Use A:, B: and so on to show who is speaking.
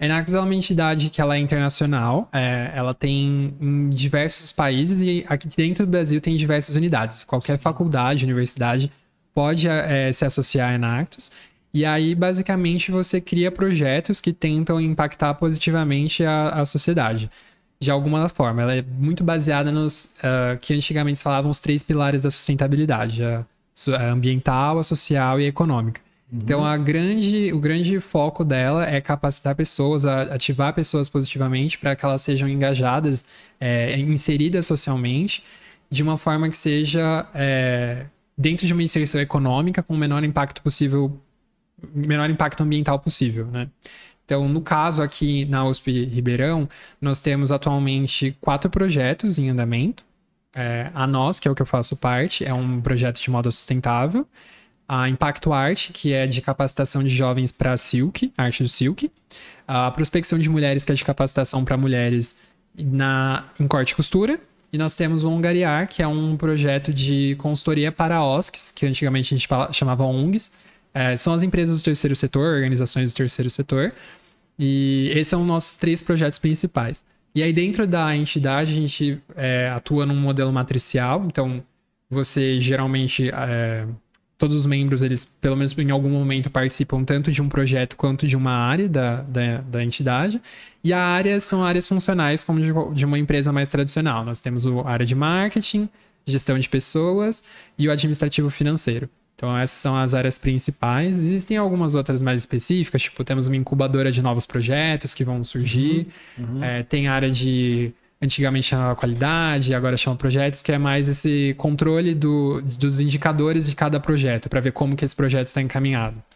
A: A Enactus é uma entidade que ela é internacional, é, ela tem em diversos países e aqui dentro do Brasil tem diversas unidades. Qualquer Sim. faculdade, universidade pode é, se associar a Enactus. E aí, basicamente, você cria projetos que tentam impactar positivamente a, a sociedade, de alguma forma. Ela é muito baseada nos uh, que antigamente falavam os três pilares da sustentabilidade: a, a ambiental, a social e a econômica. Uhum. Então, a grande, o grande foco dela é capacitar pessoas, a, ativar pessoas positivamente para que elas sejam engajadas, é, inseridas socialmente, de uma forma que seja é, dentro de uma inserção econômica com o menor impacto possível, menor impacto ambiental possível, né? Então, no caso aqui na USP Ribeirão, nós temos atualmente quatro projetos em andamento. É, a Nós, que é o que eu faço parte, é um projeto de moda sustentável a Impacto Arte, que é de capacitação de jovens para Silk, arte do Silk, a prospecção de mulheres, que é de capacitação para mulheres na, em corte e costura, e nós temos o Ongariar, que é um projeto de consultoria para OSCs, que antigamente a gente chamava ONGs. É, são as empresas do terceiro setor, organizações do terceiro setor. E esses são os nossos três projetos principais. E aí, dentro da entidade, a gente é, atua num modelo matricial. Então, você geralmente é, todos os membros, eles, pelo menos em algum momento, participam tanto de um projeto quanto de uma área da, da, da entidade. E a área são áreas funcionais, como de, de uma empresa mais tradicional. Nós temos a área de marketing, gestão de pessoas e o administrativo financeiro. Então, essas são as áreas principais. Existem algumas outras mais específicas, tipo, temos uma incubadora de novos projetos que vão surgir, uhum. Uhum. É, tem área de antigamente chamava qualidade, agora chama projetos, que é mais esse controle do, dos indicadores de cada projeto, para ver como que esse projeto está encaminhado.